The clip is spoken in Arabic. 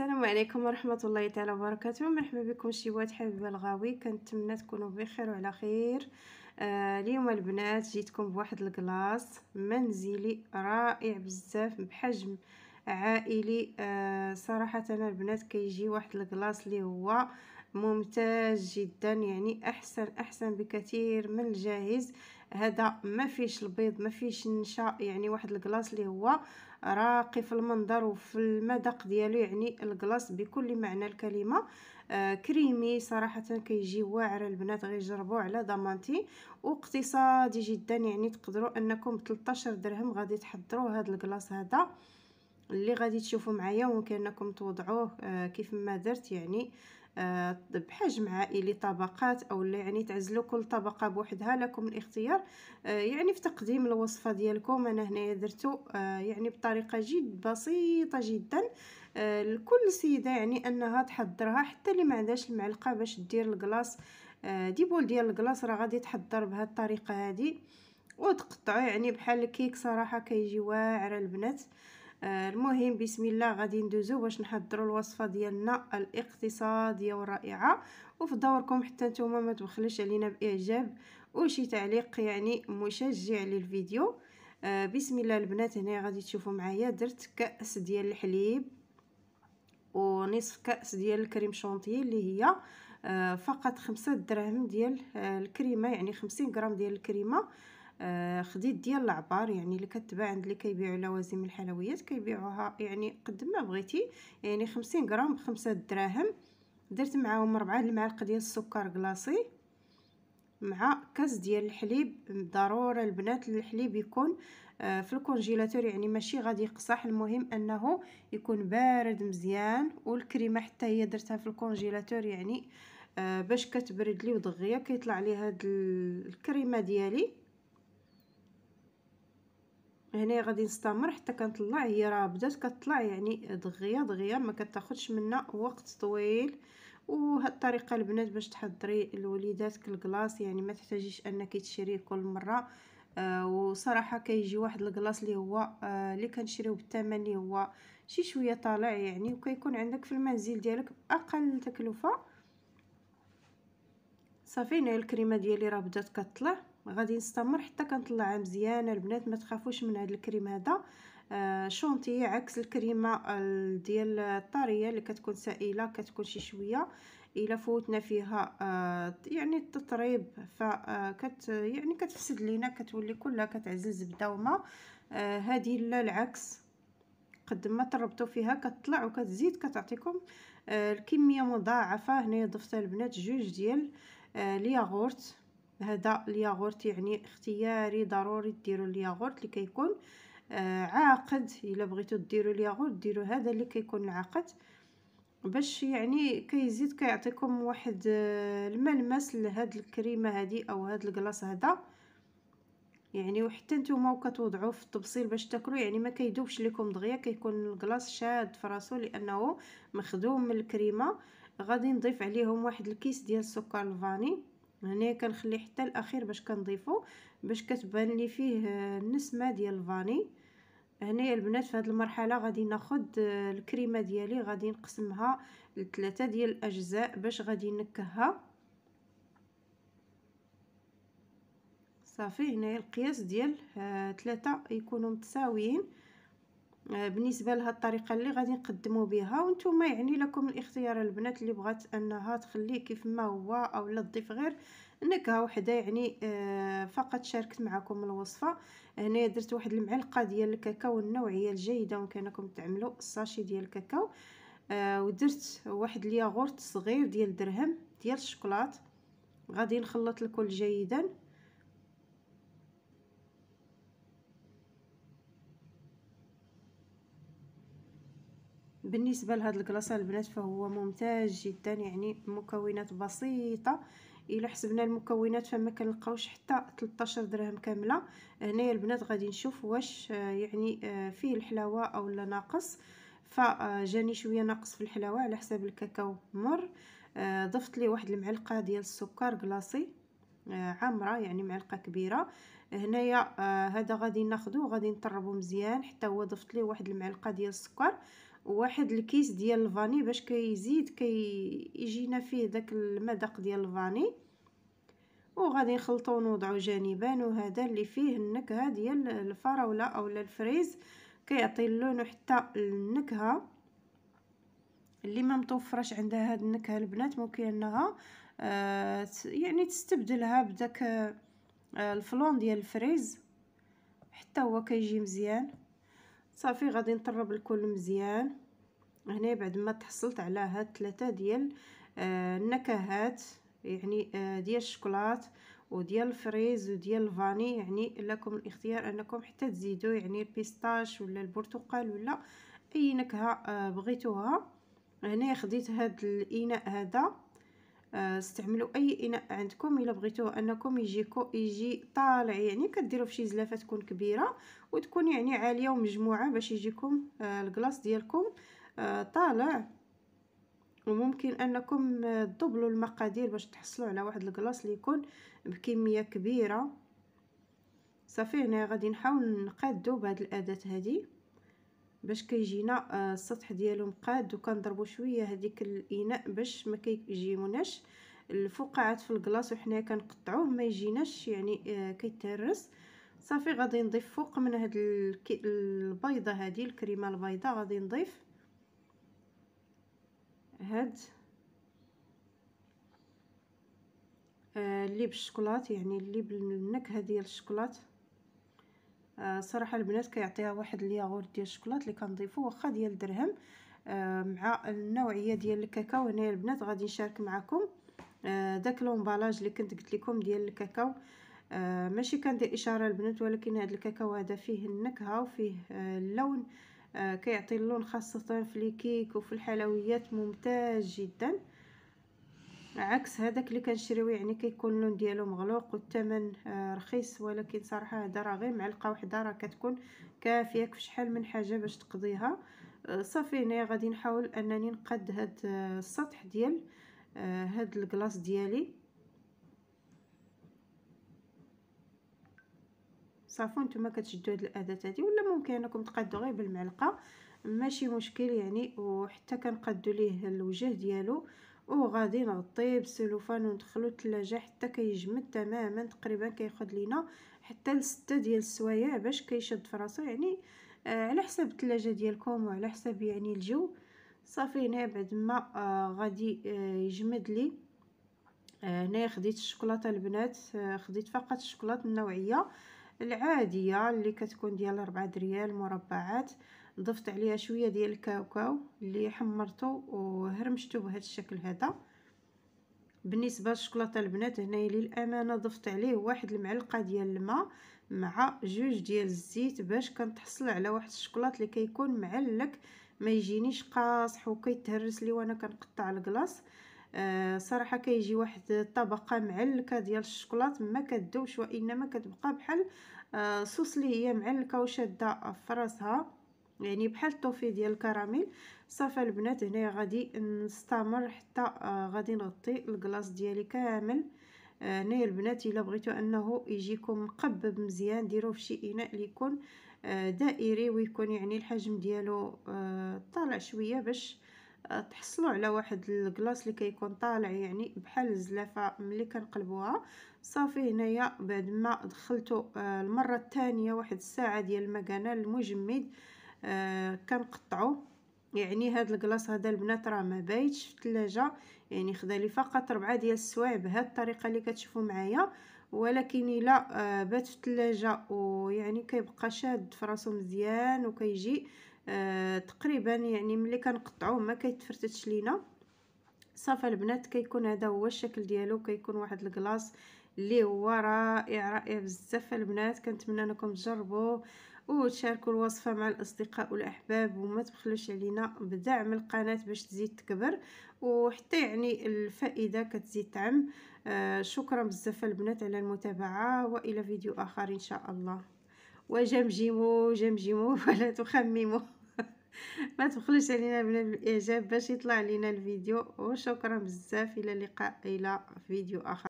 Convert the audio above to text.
السلام عليكم ورحمة الله تعالى وبركاته مرحبا بكم شيوات حبيبة الغاوي كنتمنى تكونوا بخير وعلى خير آه اليوم البنات جيتكم بواحد الكلاص منزلي رائع بزاف بحجم عائلي آه صراحة أنا البنات كيجي واحد الكلاص اللي هو ممتاز جدا يعني احسن احسن بكثير من الجاهز هذا ما فيش البيض ما فيش النشا يعني واحد الكلاص اللي هو راقي في المنظر وفي المذاق ديالو يعني الكلاص بكل معنى الكلمه آه كريمي صراحه كيجي واعر البنات غير جربوا على ضمانتي واقتصادي جدا يعني تقدروا انكم ب 13 درهم غادي تحضروا هذا الكلاص هذا اللي غادي تشوفوا معايا ممكن انكم توضعوه آه كيف ما درت يعني آه، بحجم عائلي طبقات او يعني تعزلوا كل طبقه بوحدها لكم الاختيار آه، يعني في تقديم الوصفه ديالكم انا هنايا درتو آه، يعني بطريقه جد بسيطه جدا لكل سيده يعني انها تحضرها حتى اللي ما عندهاش المعلقه باش دير الكلاص دي بول ديال الكلاص راه غادي تحضر بهذه الطريقه هذه وتقطعوا يعني بحال الكيك صراحه كيجي واعر البنات آه آه، المهم بسم الله غادي ندوزو باش نحضروا الوصفه ديالنا الاقتصاديه والرائعه وفي دوركم حتى نتوما ما تبخلوش علينا باعجاب وشي تعليق يعني مشجع للفيديو آه، بسم الله البنات هنا غادي تشوفوا معايا درت كاس ديال الحليب ونصف كاس ديال الكريم شونتي اللي هي آه، فقط خمسة دراهم ديال الكريمه يعني خمسين غرام ديال الكريمه آه، خديت ديال العبار يعني اللي كتباع عند اللي كيبيعوا لوازم الحلويات كيبيعوها يعني قد ما بغيتي يعني خمسين غرام بخمسة دراهم درت معاهم ربعة المعالق ديال السكر كلاصي مع كاس ديال الحليب ضروره البنات الحليب يكون آه، في الكونجيلاتور يعني ماشي غادي يقصح المهم انه يكون بارد مزيان والكريمه حتى هي درتها في الكونجيلاتور يعني آه، باش كتبرد لي ودغيا كيطلع لي هاد الكريمه ديالي هنا غادي نستمر حتى كنطلع هي راه بدات كطلع يعني دغيا دغيا ما كتاخذش منا وقت طويل وهاد الطريقه البنات باش تحضري لوليداتك الكلاص يعني ما تحتاجيش انك تشريه كل مره آه وصراحه كيجي واحد الكلاص اللي هو آه اللي كنشريو بالثمن اللي هو شي شويه طالع يعني وكيكون عندك في المنزل ديالك باقل تكلفه صافي هنا الكريمه ديالي راه بدات كطلع غادي نستمر حتى كنطلعها مزيانه البنات ما تخافوش من هذا الكريم هذا آه شونتي عكس الكريمه ديال الطريه اللي كتكون سائله كتكون شي شويه الا فوتنا فيها آه يعني التطريب فكت آه، يعني كتفسد لينا كتولي كلها كتعزل زبده وما آه هذه لا العكس قد ما تربطوا فيها كتطلع وكتزيد كتعطيكم آه، الكميه مضاعفه هنايا ضفتها البنات جوج ديال آه، الياغورت هذا الياغورت يعني اختياري ضروري ديروا الياغورت اللي كيكون آه عاقد الا بغيتو ديروا الياغورت ديروا هذا اللي كيكون عاقد باش يعني كيزيد كيعطيكم واحد آه، الملمس لهاد الكريمه هذه او هاد الكلاص هذا يعني وحتى نتوما وكتوضعوه في الطبسيل باش تاكلوا يعني ما كيدوبش لكم دغيا كيكون الكلاص شاد في راسو لانه مخدوم من الكريمه غادي نضيف عليهم واحد الكيس ديال السكر الفاني هنا كنخلي حتى الاخير باش كنضيفو باش كتبان لي فيه آه، النسمه ديال الفاني هنايا البنات في هذه المرحله غادي ناخذ آه، الكريمه ديالي غادي نقسمها لثلاثه ديال الاجزاء باش غادي نكهها صافي هنايا القياس ديال ثلاثه آه، يكونوا متساويين آه، بالنسبه لهاد الطريقه اللي غادي نقدموا بها وانتم يعني لكم الاختيار البنات اللي بغات انها تخليه كيف ما هو او لا تضيف غير نكهه وحده يعني آه، فقط شاركت معكم الوصفه هنايا درت واحد المعلقه ديال الكاكاو النوعيه الجيده وكانكم تعملوا الساشي ديال الكاكاو آه، ودرت واحد الياغورت صغير ديال درهم ديال الشوكولات غادي نخلط الكل جيدا بالنسبه لهذا الكلاصه البنات فهو ممتاز جدا يعني مكونات بسيطه الا حسبنا المكونات فما كنلقاوش حتى 13 درهم كامله هنايا البنات غادي نشوف واش آه، يعني آه، فيه الحلاوه او لا ناقص فجاني شويه ناقص في الحلاوه على حساب الكاكاو مر آه، ضفت لي واحد المعلقه ديال السكر كلاصي عامره يعني معلقه كبيره هنايا هذا غادي ناخذه وغادي نطربو مزيان حتى هو ضفت ليه واحد المعلقه ديال السكر واحد الكيس ديال الفاني باش كيزيد كيجينا كي فيه داك المذاق ديال الفاني وغادي نخلطو ونوضعو جانبا وهذا اللي فيه النكهه ديال الفراوله اولا الفريز كيعطي اللون وحتى النكهه اللي ما متوفرش عندها هاد النكهه البنات ممكن انها آه يعني تستبدلها بداك آه الفلون ديال الفريز حتى هو كيجي مزيان صافي غادي نطرب الكل مزيان هنا بعد ما تحصلت على هاد ثلاثه ديال آه النكهات يعني آه ديال الشوكولات وديال الفريز وديال الفاني يعني لكم الاختيار انكم حتى تزيدوا يعني البيستاش ولا البرتقال ولا اي نكهه آه بغيتوها هنا خديت هاد الاناء هذا آه، استعملوا اي اناء عندكم الا بغيتوه انكم يجي كو يجي طالع يعني كديروا فشي زلافه تكون كبيره وتكون يعني عاليه ومجموعه باش يجيكم آه، الكلاص ديالكم آه، طالع وممكن انكم تضبلوا المقادير باش تحصلوا على واحد الكلاص اللي يكون بكميه كبيره صافي هنا غادي نحاول نقادو بهاد الاداه هذه باش كيجينا آه، السطح ديالو مقاد وكنضربو شويه هذيك الاناء باش ما كيجيوناش الفقاعات في الكلاص وحنا كنقطعوه ما يجيناش يعني آه، كيتهرس صافي غادي نضيف فوق من هاد البيضه هادي الكريمه البيضاء غادي نضيف هاد آه، اللي بالشوكولات يعني اللي بالنكهه ديال الشكلاط آه، صراحه البنات كيعطيها واحد الياغورت ديال الشكلاط اللي كنضيفو واخا ديال درهم آه، مع النوعيه ديال الكاكاو هنايا البنات غادي نشارك معكم آه، داك لومبالاج اللي كنت قلت لكم ديال الكاكاو ماشي كندير اشاره البنات ولكن هذا الكاكاو هذا فيه النكهه وفيه اللون كيعطي اللون خاصه في الكيك وفي الحلويات ممتاز جدا آه عكس هذاك اللي كنشريو يعني كيكون اللون ديالو مغلوق والثمن آه رخيص ولكن صراحه هذا راه غير معلقه وحده راه كتكون كافياك فشحال شحال من حاجه باش تقضيها آه صافي هنايا غادي نحاول انني نقاد هاد آه، السطح ديال آه هاد الكلاص ديالي صافو نتوما كتشدو هاد الاداه هادي ولا ممكن انكم تقادو غير بالمعلقه ماشي مشكل يعني وحتى كنقادو ليه الوجه ديالو وغادي نغطيه بالسيلوفان وندخلو الثلاجة حتى كيجمد تماما تقريبا كياخد لينا حتى لستة ديال السوايع باش كيشد في راسو يعني آه على حساب الثلاجة ديالكم وعلى حساب يعني الجو صافي هنا بعد ما آه غادي آه يجمد لي آه، هنايا خديت الشوكولاته البنات آه، خديت فقط الشوكولاته النوعيه العاديه اللي كتكون ديال 4 ريال مربعات ضفت عليها شويه ديال الكاوكاو اللي حمرته وهرمشته بهذا الشكل هذا بالنسبه للشوكولاته البنات هنايا للامانه ضفت عليه واحد المعلقه ديال الماء مع جوج ديال الزيت باش كنتحصل على واحد الشوكولات اللي كيكون معلك ما يجينيش قاصح وكيتهرس لي وانا كنقطع الكلاص آه صراحه كيجي واحد الطبقه معلكه ديال الشوكولات ما كدوش وانما كتبقى بحال آه صوص اللي هي معلكه وشاده فراسها يعني بحال الطوفي ديال الكراميل صافي البنات هنا غادي نستمر حتى آه، غادي نغطي الكلاص ديالي كامل آه، هنا البنات الا بغيتو انه يجيكم مقبب مزيان ديروه في شي اناء اللي يكون آه، دائري ويكون يعني الحجم ديالو طالع شويه باش تحصلوا على واحد الكلاص اللي كيكون طالع يعني بحال الزلافه ملي كنقلبوها صافي هنايا بعد ما دخلتو المره الثانيه واحد الساعه ديال المكانه المجمد آه كنقطعو يعني هاد الكلاص هذا البنات راه ما بايتش في الثلاجه يعني خدا لي فقط ربعة ديال السوايع بهاد الطريقه اللي كتشوفوا معايا ولكن الا آه، بات في الثلاجه ويعني كيبقى شاد في راسو مزيان وكيجي آه تقريبا يعني ملي كنقطعوه ما كيتفرتتش لينا صافي البنات كيكون هذا هو الشكل ديالو كيكون واحد الكلاص اللي هو رائع رائع بزاف البنات كنتمنى انكم تجربوه وتشاركوا الوصفه مع الاصدقاء والاحباب وما تبخلوش علينا بدعم القناه باش تزيد تكبر وحتى يعني الفائده كتزيد تعم آه، شكرا بزاف البنات على المتابعه والى فيديو اخر ان شاء الله وجمجموا جمجموا ولا تخمموا ما تبخلوش علينا بالاعجاب باش يطلع لينا الفيديو وشكرا بزاف الى اللقاء الى فيديو اخر